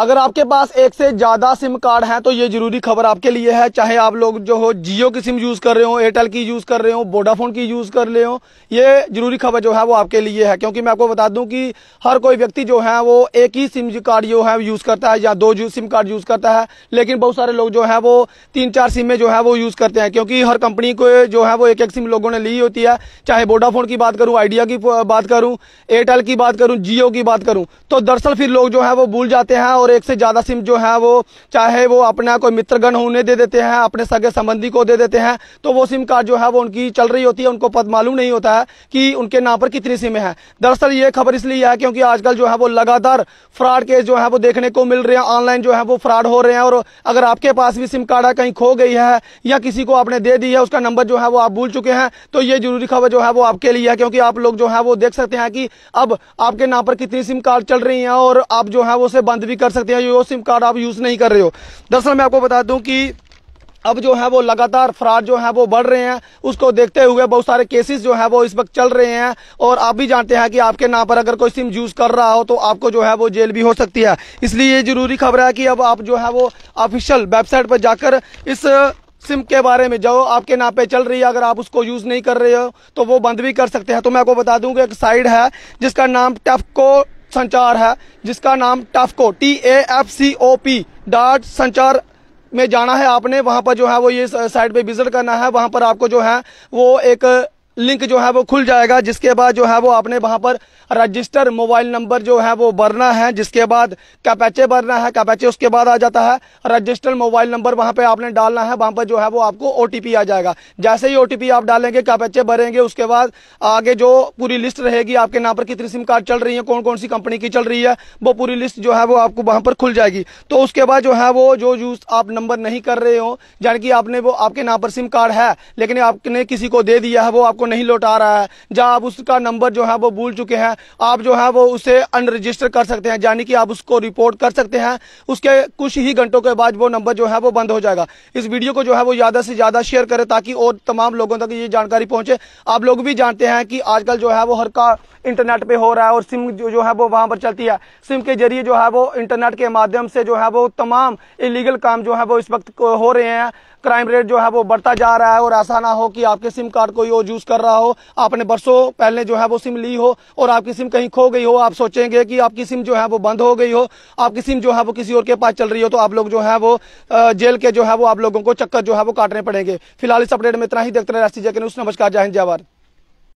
अगर आपके पास एक से ज़्यादा सिम कार्ड है तो ये ज़रूरी खबर आपके लिए है चाहे आप लोग जो हो जियो की सिम यूज़ कर रहे हो एयरटेल की यूज़ कर रहे हो वोडाफोन की यूज़ कर रहे हो ये ज़रूरी खबर जो है वो आपके लिए है क्योंकि मैं आपको बता दूं कि हर कोई व्यक्ति जो है वो एक ही सिम कार्ड जो है यूज़ करता है या दो सिम कार्ड यूज़ करता है लेकिन बहुत सारे लोग जो है वो तीन चार सिमें जो है वो यूज़ करते हैं क्योंकि हर कंपनी को जो है वो एक एक सिम लोगों ने ली होती है चाहे वोडाफोन की बात करूँ आइडिया की बात करूँ एयरटेल की बात करूँ जियो की बात करूँ तो दरअसल फिर लोग जो है वो भूल जाते हैं और एक से ज़्यादा सिम जो है वो चाहे वो अपना कोई मित्रगण उन्हें दे देते हैं अपने सगे संबंधी को दे देते हैं तो वो सिम कार्ड जो है वो उनकी चल रही होती है उनको पद मालूम नहीं होता है कि उनके नाम पर कितनी सिम है दरअसल ये खबर इसलिए है क्योंकि आजकल जो है वो लगातार फ्रॉड केस जो है वो देखने को मिल रहे हैं ऑनलाइन जो है वो फ्रॉड हो रहे हैं और अगर आपके पास भी सिम कार्ड है कहीं खो गई है या किसी को आपने दे दी है उसका नंबर जो है वो आप भूल चुके हैं तो ये जरूरी खबर जो है वो आपके लिए है क्योंकि आप लोग जो है वो देख सकते हैं कि अब आपके नाम पर कितनी सिम कार्ड चल रही है और आप जो है वो उसे बंद भी कर सकते हैं जो सिम कार्ड आप यूज़ नहीं कर रहे हो दरअसल मैं आपको बता दूँ कि अब जो है वो लगातार फ्रॉड जो है वो बढ़ रहे हैं उसको देखते हुए बहुत सारे केसेस जो है वो इस वक्त चल रहे हैं और आप भी जानते हैं कि आपके नाम पर अगर कोई सिम यूज़ कर रहा हो तो आपको जो है वो जेल भी हो सकती है इसलिए ये ज़रूरी खबर है कि अब आप जो है वो ऑफिशियल वेबसाइट पर जाकर इस सिम के बारे में जो आपके नाम पे चल रही है अगर आप उसको यूज़ नहीं कर रहे हो तो वो बंद भी कर सकते हैं तो मैं आपको बता दूं कि एक साइड है जिसका नाम टेफको संचार है जिसका नाम TAFCOP T A F C O P dot Sanchar में जाना है आपने वहां पर जो है वो ये साइट पे विजिट करना है वहां पर आपको जो है वो एक लिंक जो है वो खुल जाएगा जिसके बाद जो है वो आपने वहां पर रजिस्टर मोबाइल नंबर जो है वो भरना है जिसके बाद कैपैचे भरना है कैपैचे उसके बाद आ जाता है रजिस्टर मोबाइल नंबर वहां पे आपने डालना है वहां पर जो है वो आपको ओ आ जाएगा जैसे ही ओ आप डालेंगे कैपैचे भरेंगे उसके बाद आगे जो पूरी लिस्ट रहेगी आपके नाम पर कितनी सिम कार्ड चल रही है कौन कौन सी कंपनी की चल रही है वो पूरी लिस्ट जो है वो आपको वहां पर खुल जाएगी तो उसके बाद जो है वो जो यूज़ आप नंबर नहीं कर रहे हो यानी कि आपने वो आपके नाम पर सिम कार्ड है लेकिन आपने किसी को दे दिया है वो आपको को नहीं लौटा रहा है या आप उसका नंबर जो है वो भूल चुके हैं आप जो है वो उसे अनरजिस्टर कर सकते हैं यानी कि आप उसको रिपोर्ट कर सकते हैं उसके कुछ ही घंटों के बाद वो नंबर जो है वो बंद हो जाएगा इस वीडियो को जो है वो ज़्यादा से ज़्यादा शेयर करें ताकि और तमाम लोगों तक ये जानकारी पहुँचे आप लोग भी जानते हैं कि आजकल जो है वो हर का इंटरनेट पर हो रहा है और सिम जो है वो वहाँ पर चलती है सिम के जरिए जो है वो इंटरनेट के माध्यम से जो है वो तमाम इलीगल काम जो है वो इस वक्त हो रहे हैं क्राइम रेट जो है वो बढ़ता जा रहा है और ऐसा ना हो कि आपके सिम कार्ड कोई और यूज़ कर रहा हो आपने बरसों पहले जो है वो सिम ली हो और आपकी सिम कहीं खो गई हो आप सोचेंगे कि आपकी सिम जो है वो बंद हो गई हो आपकी सिम जो है वो किसी और के पास चल रही हो तो आप लोग जो है वो जेल के जो है वो आप लोगों को चक्कर जो है वो काटने पड़ेंगे फिलहाल इस अपडेट में इतना ही देखते रहे न्यूज़ नमस्कार जय हिंद जय